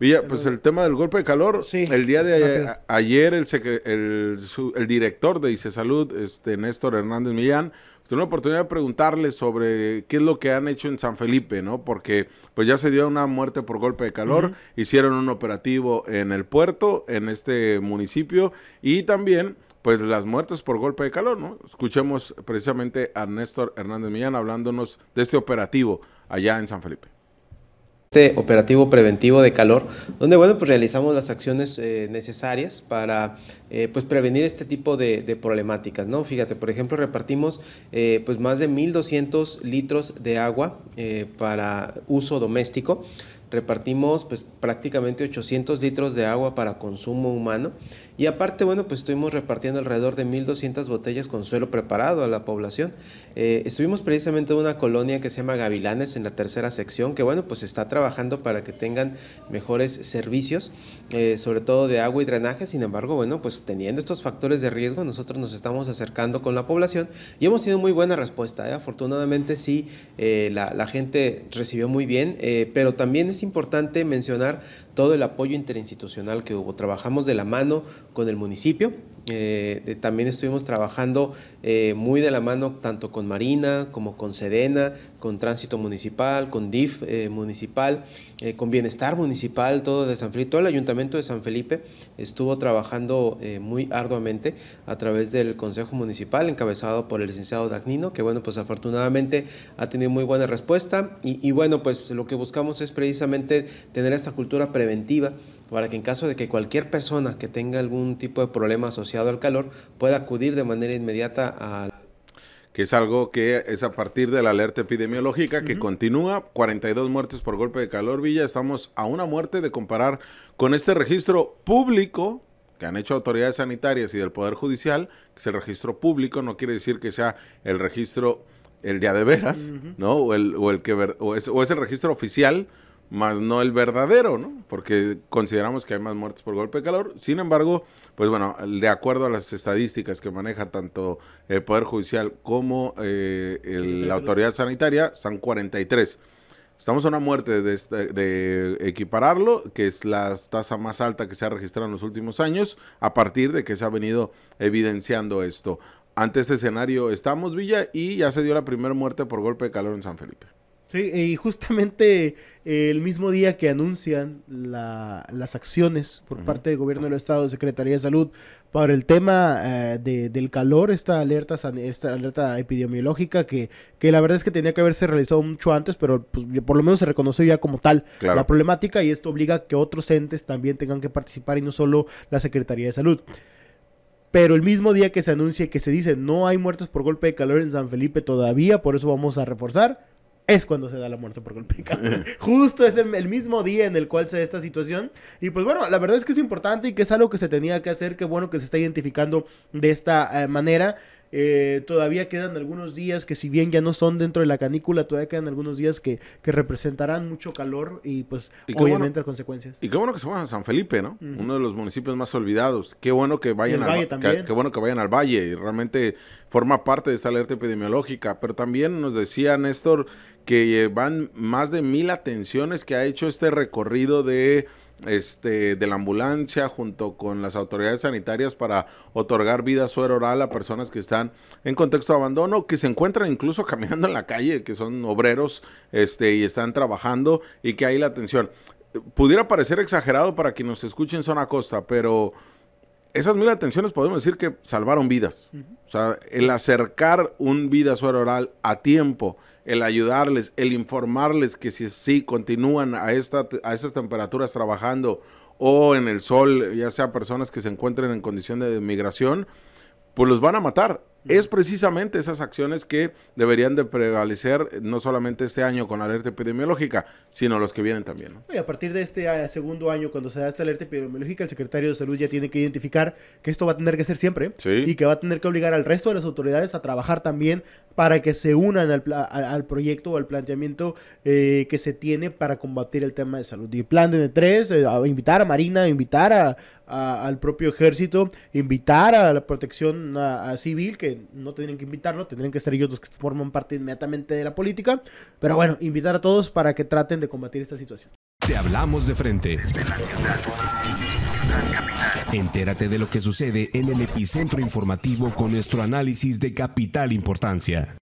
Villa, pues el tema del golpe de calor, el día de ayer el, el, director de ICE Salud, este, Néstor Hernández Millán, tuvo la oportunidad de preguntarle sobre qué es lo que han hecho en San Felipe, ¿no? Porque pues ya se dio una muerte por golpe de calor, hicieron un operativo en el puerto, en este municipio, y también pues las muertes por golpe de calor, ¿no? Escuchemos precisamente a Néstor Hernández Millán hablándonos de este operativo allá en San Felipe. Este operativo preventivo de calor, donde bueno, pues realizamos las acciones eh, necesarias para eh, pues prevenir este tipo de, problemáticas, ¿no? Fíjate, por ejemplo, repartimos eh, pues más de 1.200 litros de agua para uso doméstico repartimos pues, prácticamente 800 litros de agua para consumo humano y aparte, bueno, pues estuvimos repartiendo alrededor de 1.200 botellas con suelo preparado a la población. Eh, estuvimos precisamente en una colonia que se llama Gavilanes en la tercera sección, que bueno, pues está trabajando para que tengan mejores servicios, eh, sobre todo de agua y drenaje, sin embargo, bueno, pues teniendo estos factores de riesgo, nosotros nos estamos acercando con la población y hemos tenido muy buena respuesta, ¿eh? afortunadamente sí, la, la, gente recibió muy bien, pero también es importante mencionar todo el apoyo interinstitucional que hubo. Trabajamos de la mano con el municipio, eh, también estuvimos trabajando eh, muy de la mano tanto con Marina como con Sedena, con Tránsito Municipal, con DIF eh, Municipal, con Bienestar Municipal, todo de San Felipe, todo el Ayuntamiento de San Felipe estuvo trabajando muy arduamente a través del Consejo Municipal encabezado por el licenciado Dagnino, que bueno, pues afortunadamente ha tenido muy buena respuesta y, y bueno, pues lo que buscamos es precisamente tener esta cultura preventiva para que en caso de que cualquier persona que tenga algún tipo de problema asociado al calor pueda acudir de manera inmediata a que es algo que es a partir de la alerta epidemiológica que continúa, 42 muertes por golpe de calor, Villa, estamos a una muerte de comparar con este registro público que han hecho autoridades sanitarias y del Poder Judicial, que es el registro público, no quiere decir que sea el registro el día de veras, ¿no? O el, o el que o o es el registro oficial, más no el verdadero, ¿no? Porque consideramos que hay más muertes por golpe de calor. Sin embargo, pues bueno, de acuerdo a las estadísticas que maneja tanto el eh, Poder Judicial como eh, la autoridad sanitaria, son 43. Estamos a una muerte de, de, equipararlo, que es la tasa más alta que se ha registrado en los últimos años, a partir de que se ha venido evidenciando esto. Ante este escenario estamos, Villa, y ya se dio la primera muerte por golpe de calor en San Felipe. Sí, y justamente eh, el mismo día que anuncian las acciones por parte del gobierno del Estado, Secretaría de Salud, para el tema eh, del calor, esta alerta, esta alerta epidemiológica, que, que la verdad es que tenía que haberse realizado mucho antes, pero pues, por lo menos se reconoció ya como tal la problemática y esto obliga a que otros entes también tengan que participar y no solo la Secretaría de Salud pero el mismo día que se anuncia y que se dice no hay muertos por golpe de calor en San Felipe todavía, por eso vamos a reforzar, es cuando se da la muerte por golpe. Justo es el, mismo día en el cual se da esta situación. Y pues bueno, la verdad es que es importante y que es algo que se tenía que hacer. Qué bueno que se está identificando de esta eh, manera. Eh, todavía quedan algunos días que si bien ya no son dentro de la canícula, todavía quedan algunos días que, representarán mucho calor y pues obviamente consecuencias. Y qué bueno que se vayan a San Felipe, ¿no? Uno de los municipios más olvidados. Qué bueno que vayan al qué bueno que vayan al valle y realmente forma parte de esta alerta epidemiológica, pero también nos decía Néstor que eh, van más de mil atenciones que ha hecho este recorrido de este, de la ambulancia junto con las autoridades sanitarias para otorgar vida suero oral a personas que están en contexto de abandono, que se encuentran incluso caminando en la calle, que son obreros este, y están trabajando y que hay la atención. Pudiera parecer exagerado para que nos escuchen zona costa, pero esas mil atenciones podemos decir que salvaron vidas. O sea, el acercar un vida suero oral a tiempo el ayudarles, el informarles que si, sí continúan a, esta, a temperaturas trabajando o en el sol, ya sea personas que se encuentren en condición de migración, pues los van a matar es precisamente esas acciones que deberían de prevalecer eh, no solamente este año con alerta epidemiológica, sino los que vienen también. Y a partir de este eh, segundo año, cuando se da esta alerta epidemiológica, el secretario de Salud ya tiene que identificar que esto va a tener que ser siempre y que va a tener que obligar al resto de las autoridades a trabajar también para que se unan al, proyecto o al planteamiento eh, que se tiene para combatir el tema de salud. Y plan de tres, invitar a Marina, invitar a, al propio ejército, invitar a la protección civil que no tendrían que invitarlo, tendrían que ser ellos los que forman parte inmediatamente de la política. Pero bueno, invitar a todos para que traten de combatir esta situación. Te hablamos de frente. Entérate de lo que sucede en el epicentro informativo con nuestro análisis de capital importancia.